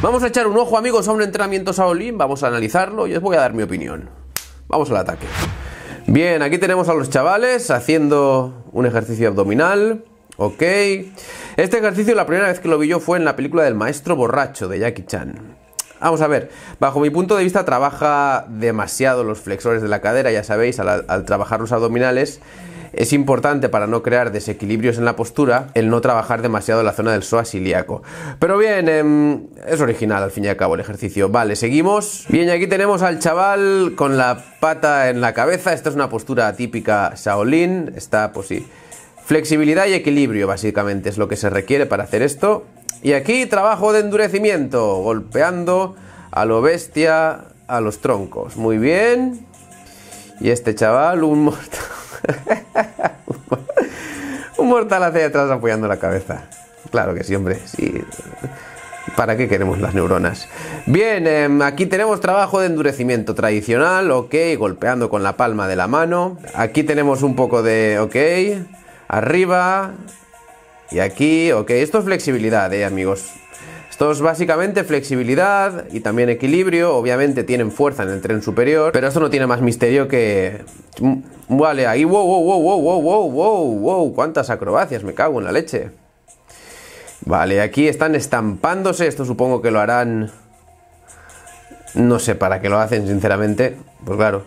Vamos a echar un ojo, amigos, a un entrenamiento Shaolin, vamos a analizarlo y os voy a dar mi opinión. Vamos al ataque. Bien, aquí tenemos a los chavales haciendo un ejercicio abdominal. Ok. Este ejercicio la primera vez que lo vi yo fue en la película del maestro borracho de Jackie Chan. Vamos a ver, bajo mi punto de vista trabaja demasiado los flexores de la cadera, ya sabéis, al trabajar los abdominales es importante para no crear desequilibrios en la postura el no trabajar demasiado la zona del psoas ilíaco. Pero bien, em, es original al fin y al cabo el ejercicio. Vale, seguimos. Bien, aquí tenemos al chaval con la pata en la cabeza. Esta es una postura típica Shaolin. Está, pues sí. Flexibilidad y equilibrio, básicamente, es lo que se requiere para hacer esto. Y aquí trabajo de endurecimiento, golpeando a lo bestia a los troncos. Muy bien. Y este chaval, un mortal. Un mortal hacia atrás apoyando la cabeza. Claro que sí, hombre. Sí. ¿Para qué queremos las neuronas? Bien, em, aquí tenemos trabajo de endurecimiento tradicional, ok, golpeando con la palma de la mano. Aquí tenemos un poco de ok, arriba y aquí, ok. Esto es flexibilidad, eh, amigos. Entonces, básicamente flexibilidad y también equilibrio. Obviamente tienen fuerza en el tren superior, pero esto no tiene más misterio que... Mm, vale, ahí, wow, wow, wow, wow, wow, wow, wow, wow, cuántas acrobacias, me cago en la leche. Vale, aquí están estampándose, esto supongo que lo harán... No sé para qué lo hacen, sinceramente. Pues claro,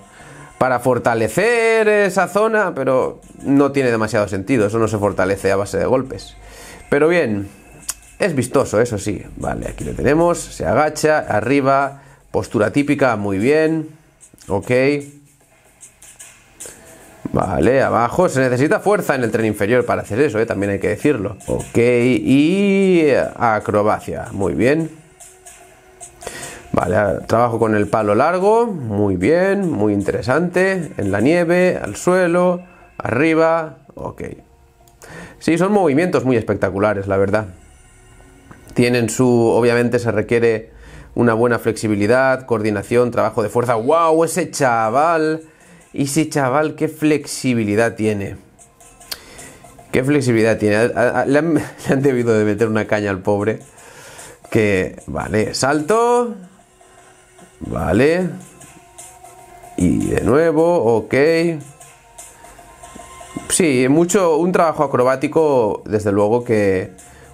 para fortalecer esa zona, pero no tiene demasiado sentido, eso no se fortalece a base de golpes. Pero bien, es vistoso, eso sí. Vale, aquí lo tenemos. Se agacha, arriba. Postura típica, muy bien. Ok. Vale, abajo. Se necesita fuerza en el tren inferior para hacer eso, eh, también hay que decirlo. Ok, y acrobacia. Muy bien. Vale, trabajo con el palo largo. Muy bien, muy interesante. En la nieve, al suelo, arriba. Ok. Sí, son movimientos muy espectaculares, la verdad. Tienen su, obviamente se requiere una buena flexibilidad, coordinación, trabajo de fuerza. ¡Wow! Ese chaval. Y ese chaval, qué flexibilidad tiene. Qué flexibilidad tiene. Le han, debido de meter una caña al pobre. Que, vale, salto. Vale. Y de nuevo, ok. Sí, mucho, un trabajo acrobático, desde luego que,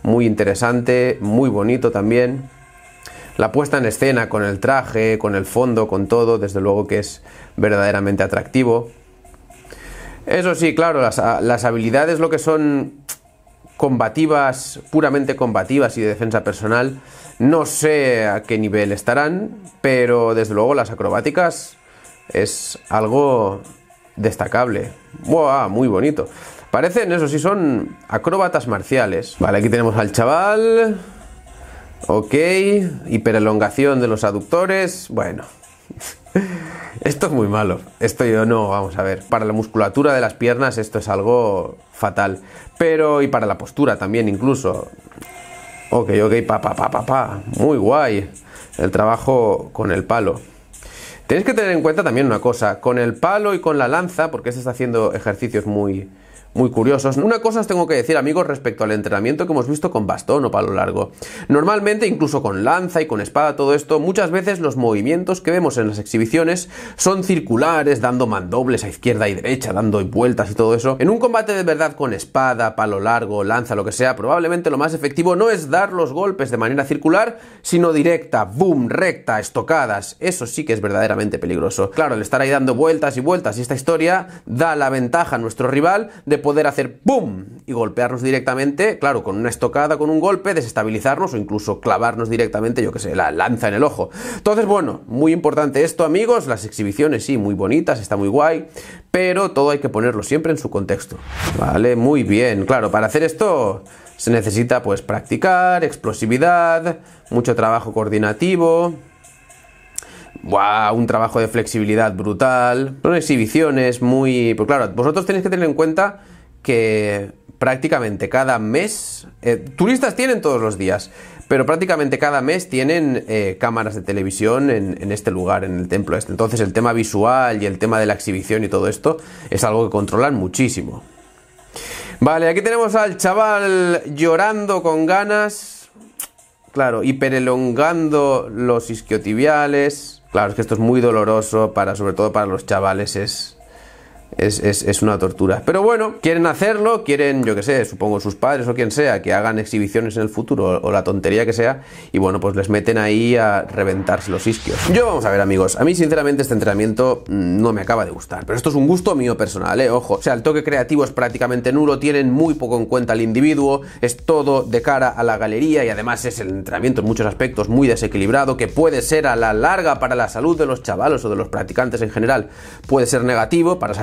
muy interesante, muy bonito también. La puesta en escena con el traje, con el fondo, con todo, desde luego que es verdaderamente atractivo. Eso sí, claro, las, ah, habilidades lo que son combativas, puramente combativas y de defensa personal, no sé a qué nivel estarán, pero desde luego las acrobáticas es algo destacable. Muy bonito. Parecen, eso sí, son acróbatas marciales. Vale, aquí tenemos al chaval. Ok. Hiperelongación de los aductores. Bueno. Esto es muy malo. Esto yo no, vamos a ver. Para la musculatura de las piernas esto es algo fatal. Pero y para la postura también incluso. Ok, ok, pa, pa, pa, pa, pa. Muy guay. El trabajo con el palo. Tenéis que tener en cuenta también una cosa, con el palo y con la lanza, porque se está haciendo ejercicios muy, muy curiosos. Una cosa os tengo que decir, amigos, respecto al entrenamiento que hemos visto con bastón o palo largo. Normalmente, incluso con lanza y con espada, todo esto, muchas veces los movimientos que vemos en las exhibiciones son circulares, dando mandobles a izquierda y derecha, dando vueltas y todo eso. En un combate de verdad con espada, palo largo, lanza, lo que sea, probablemente lo más efectivo no es dar los golpes de manera circular, sino directa, boom, recta, estocadas. Eso sí que es verdaderamente peligroso. Claro, el estar ahí dando vueltas y vueltas y esta historia da la ventaja a nuestro rival de poder hacer pum y golpearnos directamente, claro, con una estocada, con un golpe, desestabilizarnos o incluso clavarnos directamente, yo que sé, la lanza en el ojo. Entonces, bueno, muy importante esto, amigos, las exhibiciones sí, muy bonitas, está muy guay, pero todo hay que ponerlo siempre en su contexto. Vale, muy bien, claro, para hacer esto se necesita pues practicar, explosividad, mucho trabajo coordinativo, un trabajo de flexibilidad brutal. Son exhibiciones muy. Pues claro, vosotros tenéis que tener en cuenta que prácticamente cada mes, eh, turistas tienen todos los días, pero prácticamente cada mes tienen eh, cámaras de televisión en, este lugar, en el templo este. Entonces el tema visual y el tema de la exhibición y todo esto es algo que controlan muchísimo. Vale, aquí tenemos al chaval llorando con ganas, claro, hiperelongando los isquiotibiales. Claro, es que esto es muy doloroso para, sobre todo para los chavales, es es, una tortura. Pero bueno, quieren hacerlo, quieren, yo que sé, supongo sus padres o quien sea, que hagan exhibiciones en el futuro o, la tontería que sea, y bueno, pues les meten ahí a reventarse los isquios. Yo vamos a ver, amigos, a mí sinceramente este entrenamiento mm, no me acaba de gustar, pero esto es un gusto mío personal, ¿eh? ojo. O sea, el toque creativo es prácticamente nulo, tienen muy poco en cuenta al individuo, es todo de cara a la galería y además es el entrenamiento en muchos aspectos muy desequilibrado, que puede ser a la larga para la salud de los chavalos o de los practicantes en general, puede ser negativo para las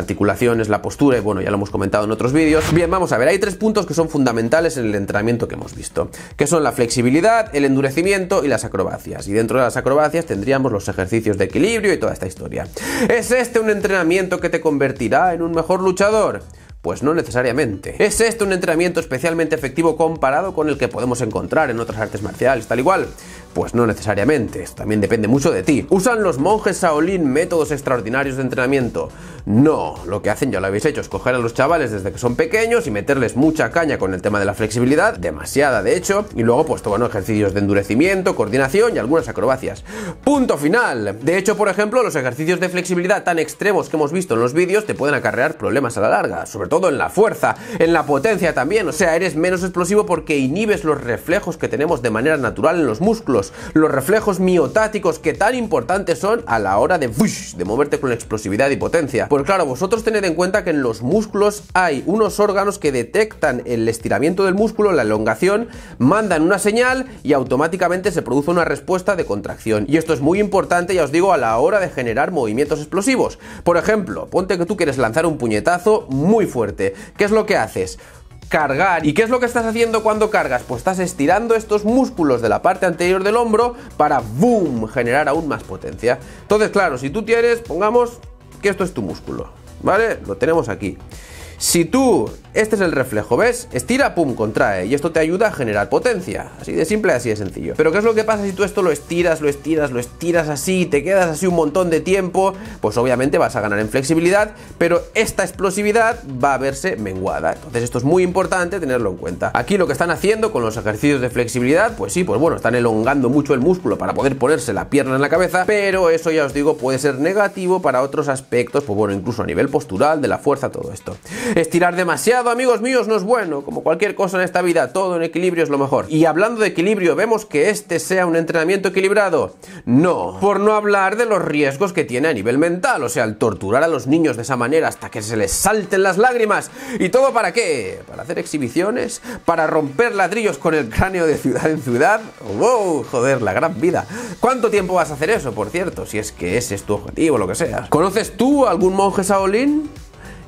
la postura y bueno, ya lo hemos comentado en otros vídeos. Bien, vamos a ver, hay tres puntos que son fundamentales en el entrenamiento que hemos visto, que son la flexibilidad, el endurecimiento y las acrobacias. Y dentro de las acrobacias tendríamos los ejercicios de equilibrio y toda esta historia. ¿Es este un entrenamiento que te convertirá en un mejor luchador? Pues no necesariamente. ¿Es este un entrenamiento especialmente efectivo comparado con el que podemos encontrar en otras artes marciales, tal igual. Pues no necesariamente, esto también depende mucho de ti. ¿Usan los monjes Shaolin métodos extraordinarios de entrenamiento? No, lo que hacen ya lo habéis hecho, es coger a los chavales desde que son pequeños y meterles mucha caña con el tema de la flexibilidad, demasiada de hecho, y luego pues toman ejercicios de endurecimiento, coordinación y algunas acrobacias. Punto final. De hecho, por ejemplo, los ejercicios de flexibilidad tan extremos que hemos visto en los vídeos te pueden acarrear problemas a la larga, sobre todo en la fuerza, en la potencia también, o sea, eres menos explosivo porque inhibes los reflejos que tenemos de manera natural en los músculos los reflejos miotáticos que tan importantes son a la hora de, de moverte con explosividad y potencia. Pues claro, vosotros tened en cuenta que en los músculos hay unos órganos que detectan el estiramiento del músculo, la elongación, mandan una señal y automáticamente se produce una respuesta de contracción. Y esto es muy importante, ya os digo, a la hora de generar movimientos explosivos. Por ejemplo, ponte que tú quieres lanzar un puñetazo muy fuerte. ¿Qué es lo que haces? cargar. ¿Y qué es lo que estás haciendo cuando cargas? Pues estás estirando estos músculos de la parte anterior del hombro para boom, generar aún más potencia. Entonces, claro, si tú tienes, pongamos que esto es tu músculo, ¿vale? Lo tenemos aquí. Si tú, este es el reflejo, ¿ves? Estira, pum, contrae. Y esto te ayuda a generar potencia. Así de simple, así de sencillo. Pero ¿qué es lo que pasa si tú esto lo estiras, lo estiras, lo estiras así, te quedas así un montón de tiempo? Pues obviamente vas a ganar en flexibilidad, pero esta explosividad va a verse menguada. Entonces esto es muy importante tenerlo en cuenta. Aquí lo que están haciendo con los ejercicios de flexibilidad, pues sí, pues bueno, están elongando mucho el músculo para poder ponerse la pierna en la cabeza, pero eso ya os digo puede ser negativo para otros aspectos, pues bueno, incluso a nivel postural, de la fuerza, todo esto. Estirar demasiado, amigos míos, no es bueno. Como cualquier cosa en esta vida, todo en equilibrio es lo mejor. Y hablando de equilibrio, ¿vemos que este sea un entrenamiento equilibrado? No. Por no hablar de los riesgos que tiene a nivel mental. O sea, el torturar a los niños de esa manera hasta que se les salten las lágrimas. ¿Y todo para qué? ¿Para hacer exhibiciones? ¿Para romper ladrillos con el cráneo de ciudad en ciudad? ¡Wow! Joder, la gran vida. ¿Cuánto tiempo vas a hacer eso, por cierto? Si es que ese es tu objetivo, lo que sea. ¿Conoces tú algún monje Shaolin?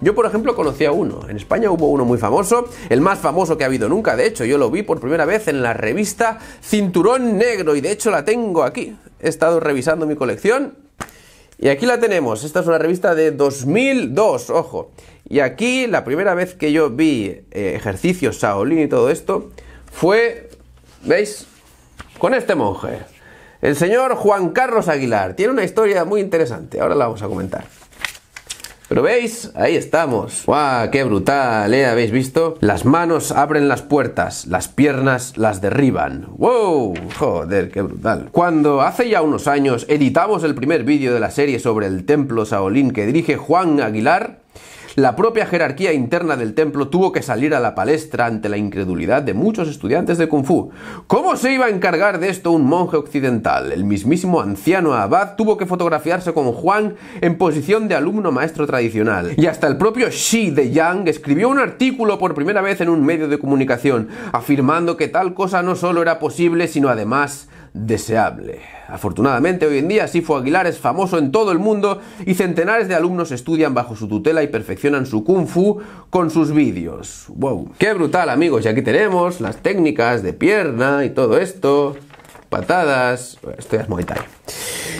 Yo, por ejemplo, conocía uno. En España hubo uno muy famoso, el más famoso que ha habido nunca. De hecho, yo lo vi por primera vez en la revista Cinturón Negro y de hecho la tengo aquí. He estado revisando mi colección y aquí la tenemos. Esta es una revista de 2002, ojo. Y aquí la primera vez que yo vi eh, ejercicios Shaolin y todo esto fue, ¿veis? Con este monje. El señor Juan Carlos Aguilar. Tiene una historia muy interesante. Ahora la vamos a comentar. Pero veis, ahí estamos. ¡Guau! ¡Qué brutal! ¿eh? ¿Habéis visto? Las manos abren las puertas, las piernas las derriban. ¡Wow! Joder, qué brutal. Cuando hace ya unos años editamos el primer vídeo de la serie sobre el templo saolín que dirige Juan Aguilar, la propia jerarquía interna del templo tuvo que salir a la palestra ante la incredulidad de muchos estudiantes de Kung Fu. ¿Cómo se iba a encargar de esto un monje occidental? El mismísimo anciano abad tuvo que fotografiarse con Juan en posición de alumno maestro tradicional. Y hasta el propio Shi de Yang escribió un artículo por primera vez en un medio de comunicación, afirmando que tal cosa no solo era posible, sino además deseable. Afortunadamente, hoy en día Sifu Aguilar es famoso en todo el mundo y centenares de alumnos estudian bajo su tutela y perfeccionan su kung fu con sus vídeos. ¡Wow! ¡Qué brutal, amigos! Y aquí tenemos las técnicas de pierna y todo esto patadas. estoy muy Thai.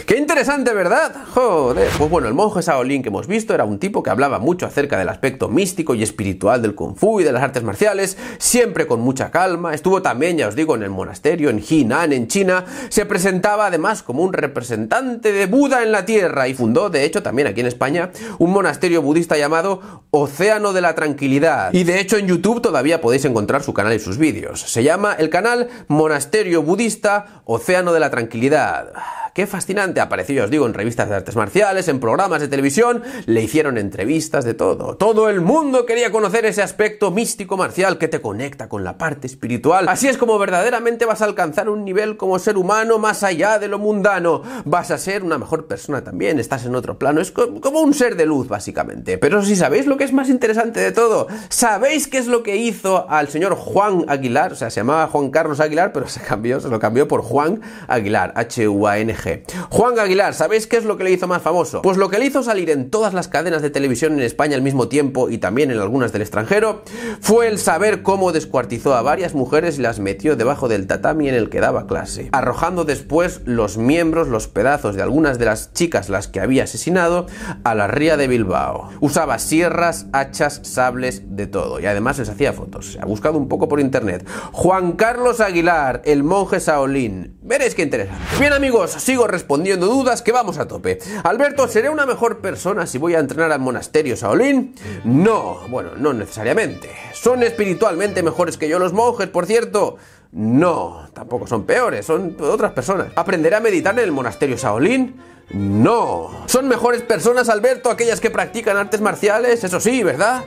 Qué interesante, ¿verdad? Joder. Pues bueno, el monje Shaolin que hemos visto era un tipo que hablaba mucho acerca del aspecto místico y espiritual del Kung Fu y de las artes marciales, siempre con mucha calma. Estuvo también, ya os digo, en el monasterio, en Jinan, en China. Se presentaba además como un representante de Buda en la tierra y fundó, de hecho, también aquí en España, un monasterio budista llamado Océano de la Tranquilidad. Y de hecho, en YouTube todavía podéis encontrar su canal y sus vídeos. Se llama el canal Monasterio Budista Océano de la Tranquilidad. Qué fascinante, apareció, os digo, en revistas de artes marciales, en programas de televisión, le hicieron entrevistas de todo. Todo el mundo quería conocer ese aspecto místico marcial que te conecta con la parte espiritual. Así es como verdaderamente vas a alcanzar un nivel como ser humano más allá de lo mundano. Vas a ser una mejor persona también, estás en otro plano, es como un ser de luz básicamente. Pero si sabéis lo que es más interesante de todo, ¿sabéis qué es lo que hizo al señor Juan Aguilar? O sea, se llamaba Juan Carlos Aguilar, pero se cambió, se lo cambió por Juan Juan Aguilar, H-U-A-N-G. Juan Aguilar, ¿sabéis qué es lo que le hizo más famoso? Pues lo que le hizo salir en todas las cadenas de televisión en España al mismo tiempo y también en algunas del extranjero fue el saber cómo descuartizó a varias mujeres y las metió debajo del tatami en el que daba clase, arrojando después los miembros, los pedazos de algunas de las chicas las que había asesinado a la ría de Bilbao. Usaba sierras, hachas, sables, de todo y además les hacía fotos. Se ha buscado un poco por internet. Juan Carlos Aguilar, el monje Saolín, Veréis qué interesante. Bien amigos, sigo respondiendo dudas que vamos a tope. Alberto, ¿seré una mejor persona si voy a entrenar al monasterio Saolín No, bueno, no necesariamente. ¿Son espiritualmente mejores que yo los monjes, por cierto? No, tampoco son peores, son otras personas. ¿Aprenderé a meditar en el monasterio Saolín No. ¿Son mejores personas, Alberto, aquellas que practican artes marciales? Eso sí, ¿verdad?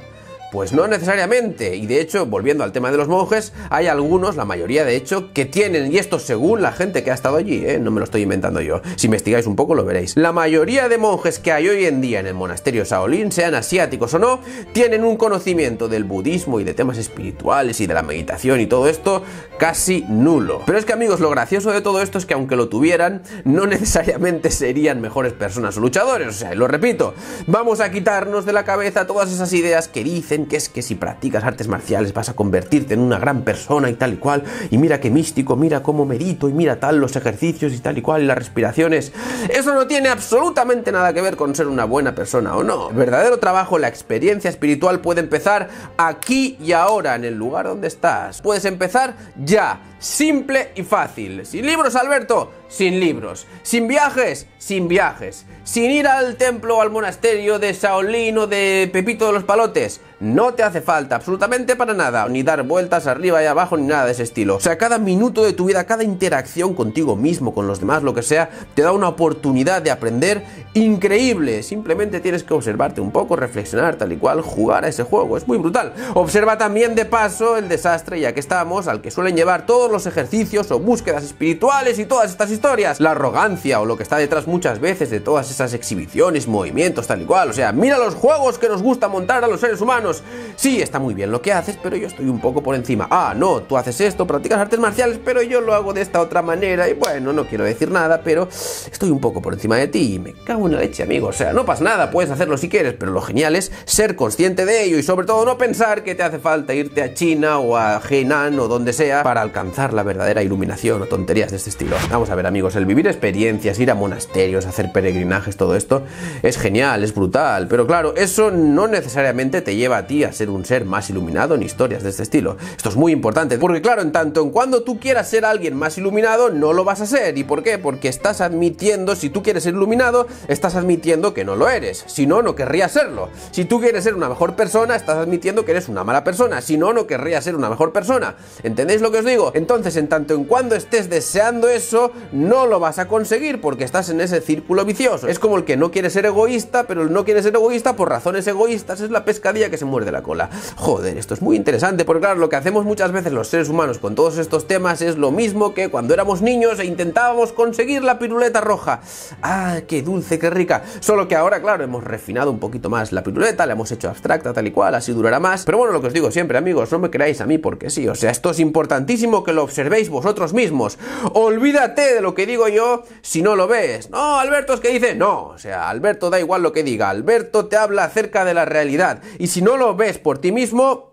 Pues no necesariamente, y de hecho, volviendo al tema de los monjes, hay algunos, la mayoría de hecho, que tienen, y esto según la gente que ha estado allí, ¿eh? no me lo estoy inventando yo, si investigáis un poco lo veréis, la mayoría de monjes que hay hoy en día en el monasterio Shaolin, sean asiáticos o no, tienen un conocimiento del budismo y de temas espirituales y de la meditación y todo esto casi nulo. Pero es que amigos, lo gracioso de todo esto es que aunque lo tuvieran, no necesariamente serían mejores personas o luchadores, o sea, lo repito, vamos a quitarnos de la cabeza todas esas ideas que dicen que es que si practicas artes marciales vas a convertirte en una gran persona y tal y cual, y mira qué místico, mira cómo medito y mira tal los ejercicios y tal y cual las respiraciones. Eso no tiene absolutamente nada que ver con ser una buena persona o no. El verdadero trabajo, la experiencia espiritual puede empezar aquí y ahora, en el lugar donde estás. Puedes empezar ya, simple y fácil. Sin libros, Alberto sin libros, sin viajes, sin viajes, sin ir al templo o al monasterio de Shaolin o de Pepito de los Palotes. No te hace falta absolutamente para nada, ni dar vueltas arriba y abajo, ni nada de ese estilo. O sea, cada minuto de tu vida, cada interacción contigo mismo, con los demás, lo que sea, te da una oportunidad de aprender increíble. Simplemente tienes que observarte un poco, reflexionar, tal y cual, jugar a ese juego. Es muy brutal. Observa también de paso el desastre, ya que estamos, al que suelen llevar todos los ejercicios o búsquedas espirituales y todas estas historias la arrogancia o lo que está detrás muchas veces de todas esas exhibiciones, movimientos, tal y cual. O sea, mira los juegos que nos gusta montar a los seres humanos. Sí, está muy bien lo que haces, pero yo estoy un poco por encima. Ah, no, tú haces esto, practicas artes marciales, pero yo lo hago de esta otra manera. Y bueno, no quiero decir nada, pero estoy un poco por encima de ti y me cago en la leche, amigo. O sea, no pasa nada, puedes hacerlo si quieres, pero lo genial es ser consciente de ello y sobre todo no pensar que te hace falta irte a China o a Henan o donde sea para alcanzar la verdadera iluminación o tonterías de este estilo. Vamos a ver amigos. El vivir experiencias, ir a monasterios, hacer peregrinajes, todo esto es genial, es brutal. Pero claro, eso no necesariamente te lleva a ti a ser un ser más iluminado en historias de este estilo. Esto es muy importante, porque claro, en tanto en cuando tú quieras ser alguien más iluminado, no lo vas a ser. ¿Y por qué? Porque estás admitiendo, si tú quieres ser iluminado, estás admitiendo que no lo eres. Si no, no querría serlo. Si tú quieres ser una mejor persona, estás admitiendo que eres una mala persona. Si no, no querría ser una mejor persona. ¿Entendéis lo que os digo? Entonces, en tanto en cuando estés deseando eso, no lo vas a conseguir porque estás en ese círculo vicioso. Es como el que no quiere ser egoísta, pero no quiere ser egoísta por razones egoístas, es la pescadilla que se muerde la cola. Joder, esto es muy interesante, porque claro, lo que hacemos muchas veces los seres humanos con todos estos temas es lo mismo que cuando éramos niños e intentábamos conseguir la piruleta roja. Ah, qué dulce, qué rica. Solo que ahora, claro, hemos refinado un poquito más la piruleta, la hemos hecho abstracta tal y cual, así durará más. Pero bueno, lo que os digo siempre, amigos, no me creáis a mí porque sí, o sea, esto es importantísimo que lo observéis vosotros mismos. Olvídate de lo que digo yo si no lo ves. No, Alberto es que dice, no, o sea, Alberto da igual lo que diga, Alberto te habla acerca de la realidad y si no lo ves por ti mismo,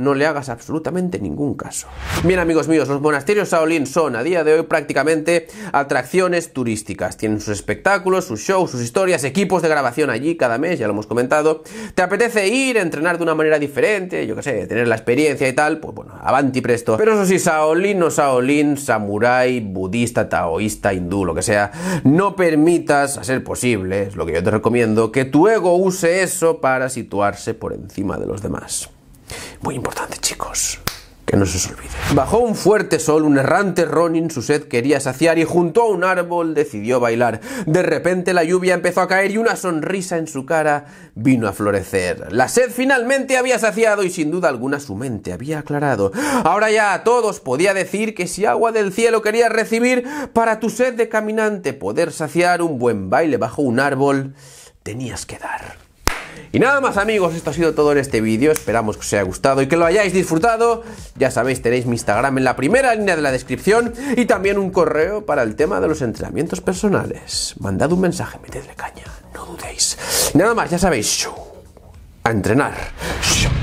no le hagas absolutamente ningún caso. Bien amigos míos, los monasterios Shaolin son a día de hoy prácticamente atracciones turísticas. Tienen sus espectáculos, sus shows, sus historias, equipos de grabación allí cada mes, ya lo hemos comentado. ¿Te apetece ir, entrenar de una manera diferente, yo qué sé, tener la experiencia y tal? Pues bueno, avanti presto. Pero eso sí, Shaolin o Shaolin, samurái, budista, taoísta, hindú, lo que sea, no permitas, a ser posible, es lo que yo te recomiendo, que tu ego use eso para situarse por encima de los demás. Muy importante, chicos. Que no se os olvide. Bajo un fuerte sol, un errante Ronin su sed quería saciar y junto a un árbol decidió bailar. De repente la lluvia empezó a caer y una sonrisa en su cara vino a florecer. La sed finalmente había saciado y sin duda alguna su mente había aclarado. Ahora ya a todos podía decir que si agua del cielo querías recibir para tu sed de caminante poder saciar un buen baile bajo un árbol, tenías que dar. Y nada más amigos, esto ha sido todo en este vídeo, esperamos que os haya gustado y que lo hayáis disfrutado. Ya sabéis, tenéis mi Instagram en la primera línea de la descripción y también un correo para el tema de los entrenamientos personales. Mandad un mensaje, metedle caña, no dudéis. Y nada más, ya sabéis, a entrenar.